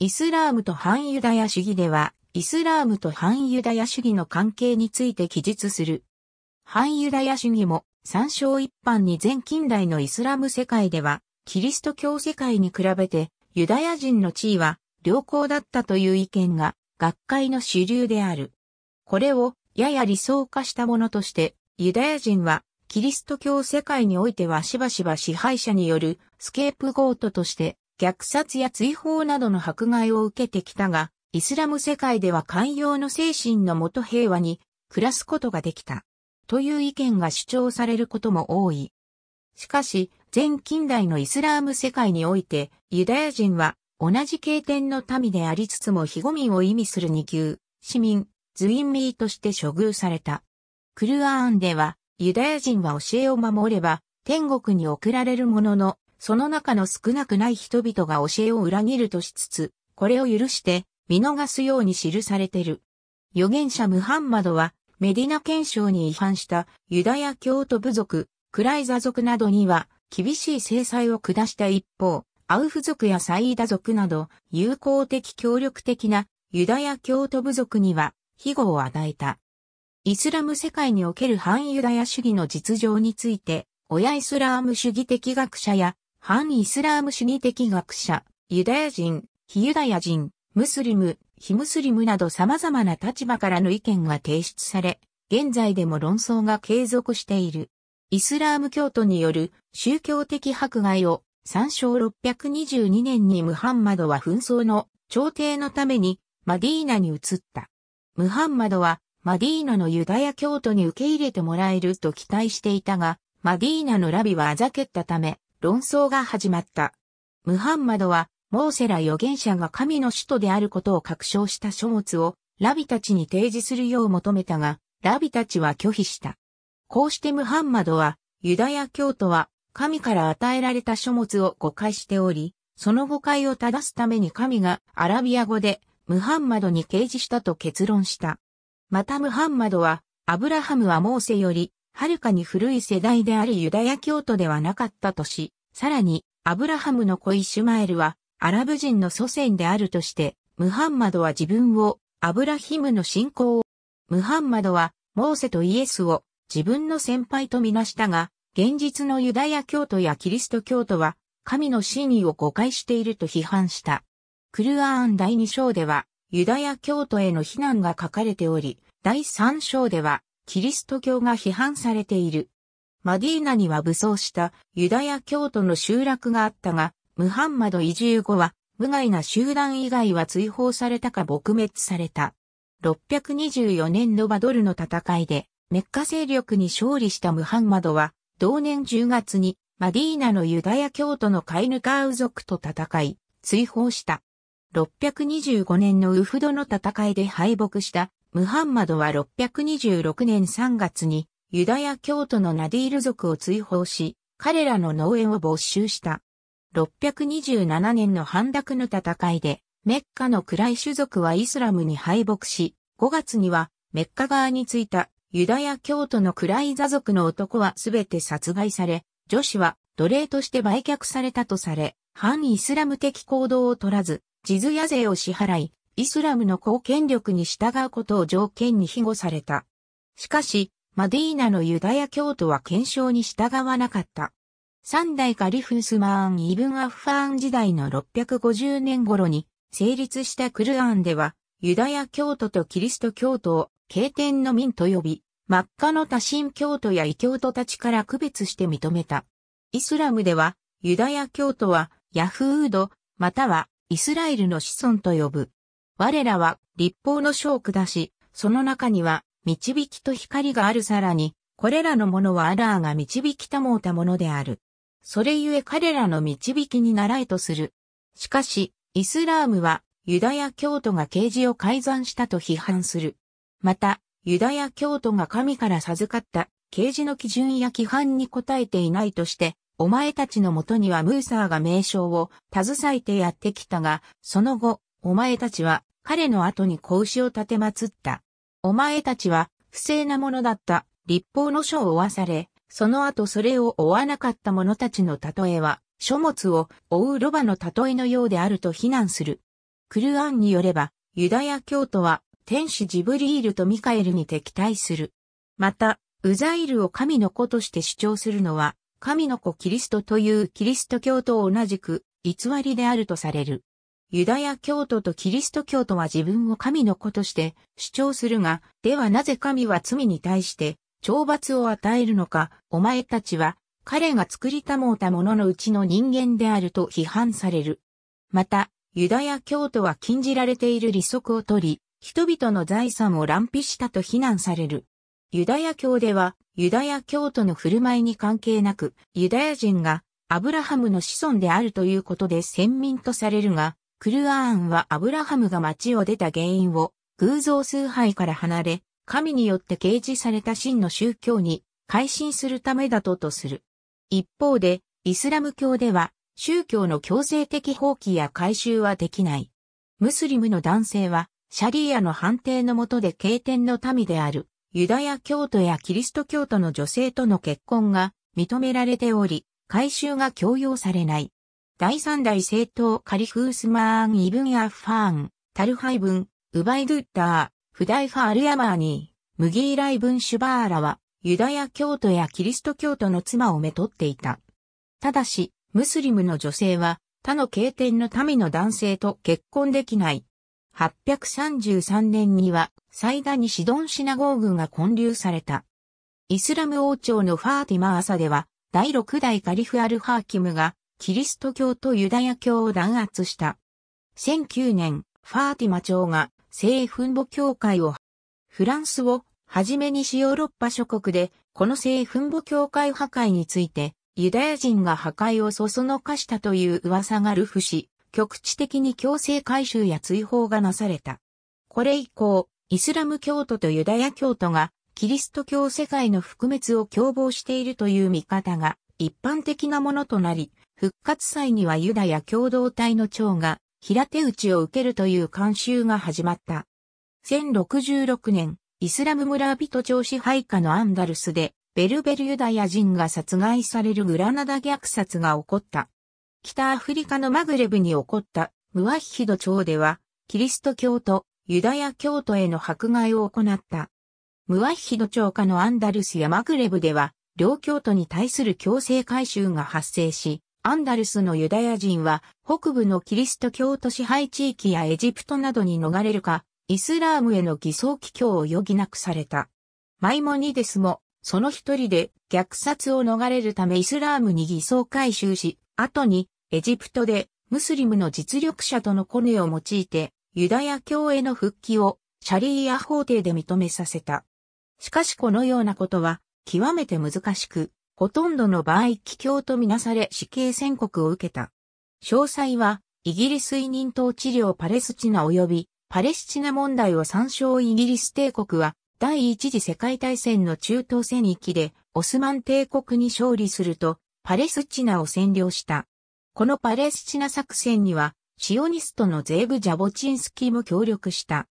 イスラームと反ユダヤ主義では、イスラームと反ユダヤ主義の関係について記述する。反ユダヤ主義も参照一般に全近代のイスラム世界では、キリスト教世界に比べてユダヤ人の地位は良好だったという意見が学会の主流である。これをやや理想化したものとして、ユダヤ人はキリスト教世界においてはしばしば支配者によるスケープゴートとして虐殺や追放などの迫害を受けてきたが、イスラム世界では寛容の精神のもと平和に暮らすことができた。という意見が主張されることも多い。しかし、前近代のイスラーム世界において、ユダヤ人は同じ経典の民でありつつも非語民を意味する二級、市民、ズインミーとして処遇された。クルアーンでは、ユダヤ人は教えを守れば、天国に送られるものの、その中の少なくない人々が教えを裏切るとしつつ、これを許して見逃すように記されてる。預言者ムハンマドは、メディナ憲章に違反したユダヤ教徒部族、クライザ族などには厳しい制裁を下した一方、アウフ族やサイーダ族など友好的協力的なユダヤ教徒部族には庇護を与えた。イスラム世界における反ユダヤ主義の実情について、親イスラーム主義的学者や反イスラーム主義的学者、ユダヤ人、非ユダヤ人、ムスリム、非ムスリムなど様々な立場からの意見が提出され、現在でも論争が継続している。イスラーム教徒による宗教的迫害を参照622年にムハンマドは紛争の朝廷のためにマディーナに移った。ムハンマドはマディーナのユダヤ教徒に受け入れてもらえると期待していたが、マディーナのラビはあざけったため、論争が始まった。ムハンマドは、モーセら預言者が神の首都であることを確証した書物を、ラビたちに提示するよう求めたが、ラビたちは拒否した。こうしてムハンマドは、ユダヤ教徒は、神から与えられた書物を誤解しており、その誤解を正すために神がアラビア語でムハンマドに掲示したと結論した。またムハンマドは、アブラハムはモーセよりはるかに古い世代でありユダヤ教徒ではなかったとし、さらに、アブラハムの子イシュマエルは、アラブ人の祖先であるとして、ムハンマドは自分を、アブラヒムの信仰を、ムハンマドは、モーセとイエスを、自分の先輩とみなしたが、現実のユダヤ教徒やキリスト教徒は、神の真意を誤解していると批判した。クルアーン第2章では、ユダヤ教徒への非難が書かれており、第3章では、キリスト教が批判されている。マディーナには武装したユダヤ教徒の集落があったが、ムハンマド移住後は無害な集団以外は追放されたか撲滅された。624年のバドルの戦いで、メッカ勢力に勝利したムハンマドは、同年10月にマディーナのユダヤ教徒のカイヌカーウ族と戦い、追放した。625年のウフドの戦いで敗北したムハンマドは626年3月にユダヤ教徒のナディール族を追放し、彼らの農園を没収した。627年の反諾の戦いで、メッカのクライ種族はイスラムに敗北し、5月にはメッカ側についたユダヤ教徒のクライ座族の男はすべて殺害され、女子は奴隷として売却されたとされ、反イスラム的行動を取らず、ジズヤ税を支払い、イスラムの公権力に従うことを条件に庇護された。しかし、マディーナのユダヤ教徒は検証に従わなかった。三代カリフスマーン・イブン・アフファーン時代の650年頃に成立したクルアンでは、ユダヤ教徒とキリスト教徒を経典の民と呼び、真っ赤の多神教徒や異教徒たちから区別して認めた。イスラムでは、ユダヤ教徒はヤフード、またはイスラエルの子孫と呼ぶ。我らは立法の章下し、その中には導きと光があるさらに、これらのものはアラーが導きたもうたものである。それゆえ彼らの導きに習えとする。しかし、イスラームはユダヤ教徒が啓示を改ざんしたと批判する。また、ユダヤ教徒が神から授かった啓示の基準や規範に応えていないとして、お前たちのもとにはムーサーが名称を携えてやってきたが、その後、お前たちは彼の後に子牛を立てまつった。お前たちは不正なものだった立法の書を追わされ、その後それを追わなかった者たちの例えは、書物を追うロバの例えのようであると非難する。クルアンによれば、ユダヤ教徒は天使ジブリールとミカエルに敵対する。また、ウザイルを神の子として主張するのは、神の子キリストというキリスト教と同じく偽りであるとされる。ユダヤ教徒とキリスト教徒は自分を神の子として主張するが、ではなぜ神は罪に対して懲罰を与えるのか、お前たちは彼が作りたもうたもののうちの人間であると批判される。また、ユダヤ教徒は禁じられている利息を取り、人々の財産を乱費したと非難される。ユダヤ教では、ユダヤ教徒の振る舞いに関係なく、ユダヤ人がアブラハムの子孫であるということで先民とされるが、クルアーンはアブラハムが町を出た原因を偶像崇拝から離れ、神によって掲示された真の宗教に改心するためだととする。一方で、イスラム教では宗教の強制的放棄や改修はできない。ムスリムの男性はシャリーアの判定のもとで経典の民であるユダヤ教徒やキリスト教徒の女性との結婚が認められており、改修が強要されない。第三代政党カリフースマーン・イブン・アファーン、タルハイブン、ウバイドゥッター、フダイファ・アルヤマーニー、ムギーライブン・シュバーラは、ユダヤ教徒やキリスト教徒の妻をめとっていた。ただし、ムスリムの女性は、他の経典の民の男性と結婚できない。833年には、最大にシドンシナゴーグが建立された。イスラム王朝のファーティマサでは、第6代カリフ・アル・ハーキムが、キリスト教とユダヤ教を弾圧した。1009年、ファーティマ朝が聖墳墓教会を、フランスをはじめ西ヨーロッパ諸国で、この聖墳墓教会破壊について、ユダヤ人が破壊をそそのかしたという噂がルフし、局地的に強制改修や追放がなされた。これ以降、イスラム教徒とユダヤ教徒が、キリスト教世界の覆滅を共謀しているという見方が一般的なものとなり、復活祭にはユダヤ共同体の長が平手打ちを受けるという慣習が始まった。1066年、イスラム村人長支配下のアンダルスで、ベルベルユダヤ人が殺害されるグラナダ虐殺が起こった。北アフリカのマグレブに起こったムワヒヒド朝では、キリスト教徒、ユダヤ教徒への迫害を行った。ムワヒヒド朝下のアンダルスやマグレブでは、両教徒に対する強制改修が発生し、アンダルスのユダヤ人は北部のキリスト教徒支配地域やエジプトなどに逃れるか、イスラームへの偽装帰郷を余儀なくされた。マイモニデスも、その一人で虐殺を逃れるためイスラームに偽装回収し、後にエジプトでムスリムの実力者とのコネを用いて、ユダヤ教への復帰をシャリーア法廷で認めさせた。しかしこのようなことは極めて難しく、ほとんどの場合帰郷とみなされ死刑宣告を受けた。詳細は、イギリス委任統治領パレスチナ及びパレスチナ問題を参照イギリス帝国は第一次世界大戦の中東戦域でオスマン帝国に勝利するとパレスチナを占領した。このパレスチナ作戦にはシオニストのゼーブ・ジャボチンスキーも協力した。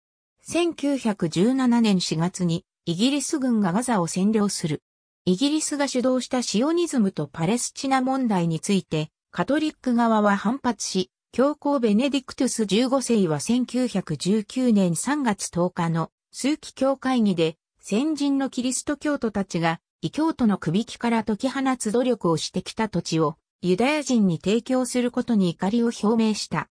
1917年4月にイギリス軍がガザを占領する。イギリスが主導したシオニズムとパレスチナ問題について、カトリック側は反発し、教皇ベネディクトゥス15世は1919年3月10日の数期教会議で、先人のキリスト教徒たちが異教徒の首引きから解き放つ努力をしてきた土地をユダヤ人に提供することに怒りを表明した。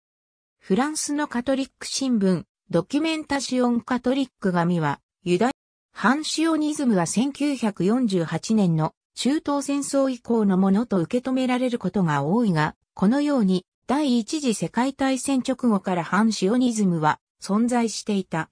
フランスのカトリック新聞、ドキュメンタシオンカトリック紙は、ユダヤ反シオニズムは1948年の中東戦争以降のものと受け止められることが多いが、このように第一次世界大戦直後から反シオニズムは存在していた。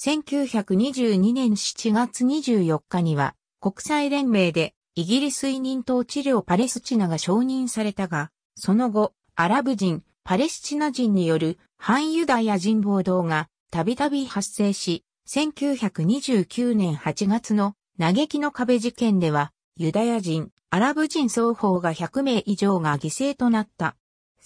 1922年7月24日には国際連盟でイギリス委任統治領パレスチナが承認されたが、その後、アラブ人、パレスチナ人による反ユダヤ人暴動がたびたび発生し、1929年8月の嘆きの壁事件では、ユダヤ人、アラブ人双方が100名以上が犠牲となった。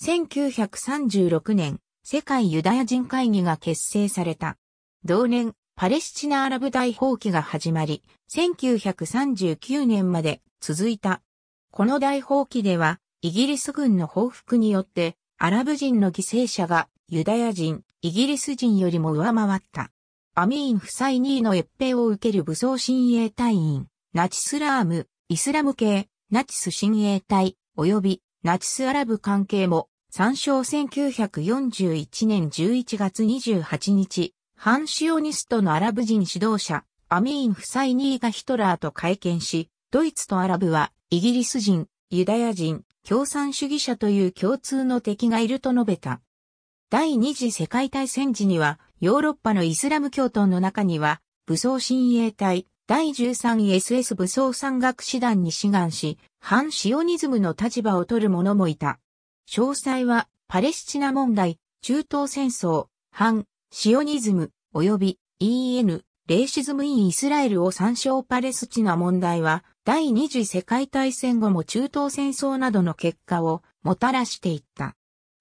1936年、世界ユダヤ人会議が結成された。同年、パレスチナアラブ大放棄が始まり、1939年まで続いた。この大放棄では、イギリス軍の報復によって、アラブ人の犠牲者がユダヤ人、イギリス人よりも上回った。アミーン夫妻2位の越兵を受ける武装親衛隊員、ナチスラーム、イスラム系、ナチス親衛隊、及びナチスアラブ関係も、参照1941年11月28日、反シオニストのアラブ人指導者、アミーン夫妻2位がヒトラーと会見し、ドイツとアラブは、イギリス人、ユダヤ人、共産主義者という共通の敵がいると述べた。第二次世界大戦時には、ヨーロッパのイスラム教徒の中には、武装親衛隊、第 13SS 武装山岳師団に志願し、反シオニズムの立場を取る者もいた。詳細は、パレスチナ問題、中東戦争、反シオニズム、及び EN、レイシズム・イン・イスラエルを参照パレスチナ問題は、第二次世界大戦後も中東戦争などの結果をもたらしていった。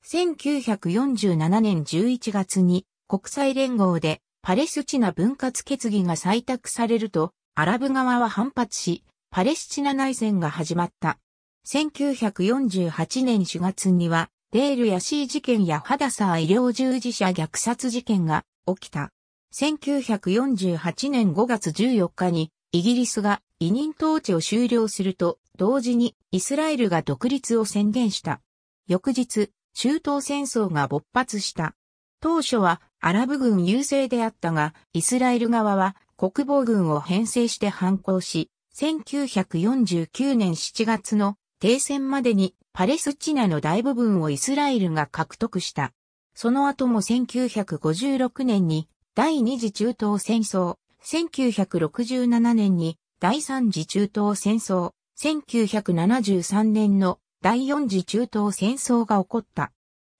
1947年11月に国際連合でパレスチナ分割決議が採択されると、アラブ側は反発し、パレスチナ内戦が始まった。1948年4月には、デール・ヤシー事件やハダサー医療従事者虐殺事件が起きた。1948年5月14日にイギリスが委任統治を終了すると同時にイスラエルが独立を宣言した。翌日、中東戦争が勃発した。当初はアラブ軍優勢であったが、イスラエル側は国防軍を編成して反抗し、1949年7月の停戦までにパレスチナの大部分をイスラエルが獲得した。その後も1956年に第二次中東戦争、1967年に第三次中東戦争、1973年の第四次中東戦争が起こった。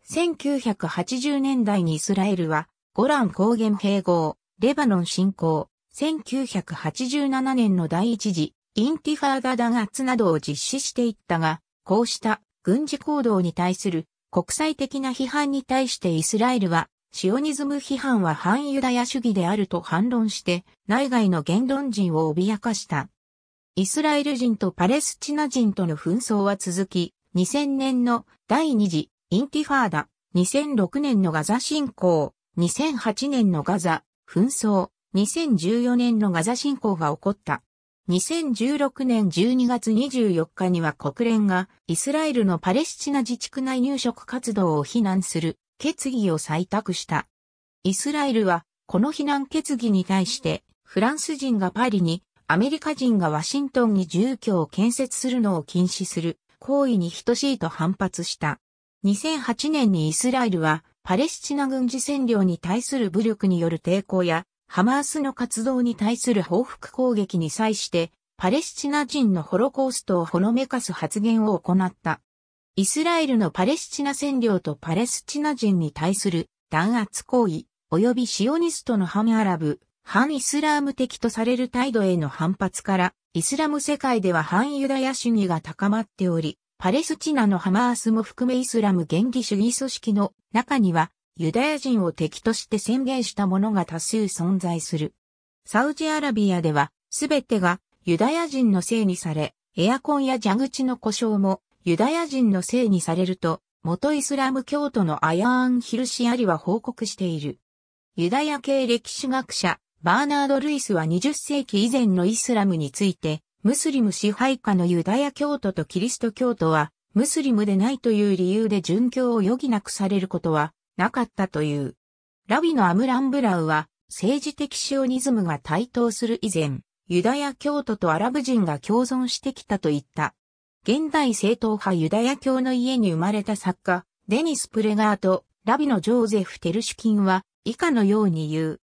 1980年代にイスラエルは、ゴラン高原併合、レバノン侵攻、1987年の第一次、インティファーダ弾圧などを実施していったが、こうした軍事行動に対する国際的な批判に対してイスラエルは、シオニズム批判は反ユダヤ主義であると反論して、内外の言論人を脅かした。イスラエル人とパレスチナ人との紛争は続き、2000年の第二次インティファーダ、2006年のガザ侵攻、2008年のガザ、紛争、2014年のガザ侵攻が起こった。2016年12月24日には国連がイスラエルのパレスチナ自治区内入植活動を非難する決議を採択した。イスラエルはこの非難決議に対してフランス人がパリにアメリカ人がワシントンに住居を建設するのを禁止する行為に等しいと反発した。2008年にイスラエルはパレスチナ軍事占領に対する武力による抵抗やハマースの活動に対する報復攻撃に際してパレスチナ人のホロコーストをほのめかす発言を行った。イスラエルのパレスチナ占領とパレスチナ人に対する弾圧行為及びシオニストの反アラブ、反イスラーム的とされる態度への反発からイスラム世界では反ユダヤ主義が高まっており、パレスチナのハマースも含めイスラム原理主義組織の中には、ユダヤ人を敵として宣言したものが多数存在する。サウジアラビアでは、すべてがユダヤ人のせいにされ、エアコンや蛇口の故障もユダヤ人のせいにされると、元イスラム教徒のアヤーン・ヒルシアリは報告している。ユダヤ系歴史学者、バーナード・ルイスは20世紀以前のイスラムについて、ムスリム支配下のユダヤ教徒とキリスト教徒は、ムスリムでないという理由で殉教を余儀なくされることはなかったという。ラビのアムランブラウは、政治的シオニズムが台頭する以前、ユダヤ教徒とアラブ人が共存してきたと言った。現代正統派ユダヤ教の家に生まれた作家、デニス・プレガーとラビのジョーゼフ・テルシュキンは、以下のように言う。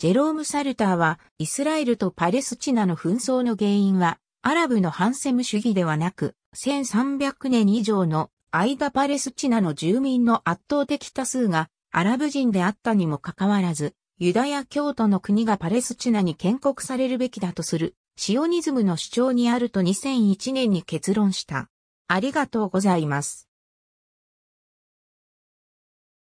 ジェローム・サルターは、イスラエルとパレスチナの紛争の原因は、アラブのハンセム主義ではなく、1300年以上の間パレスチナの住民の圧倒的多数がアラブ人であったにもかかわらず、ユダヤ教徒の国がパレスチナに建国されるべきだとする、シオニズムの主張にあると2001年に結論した。ありがとうございます。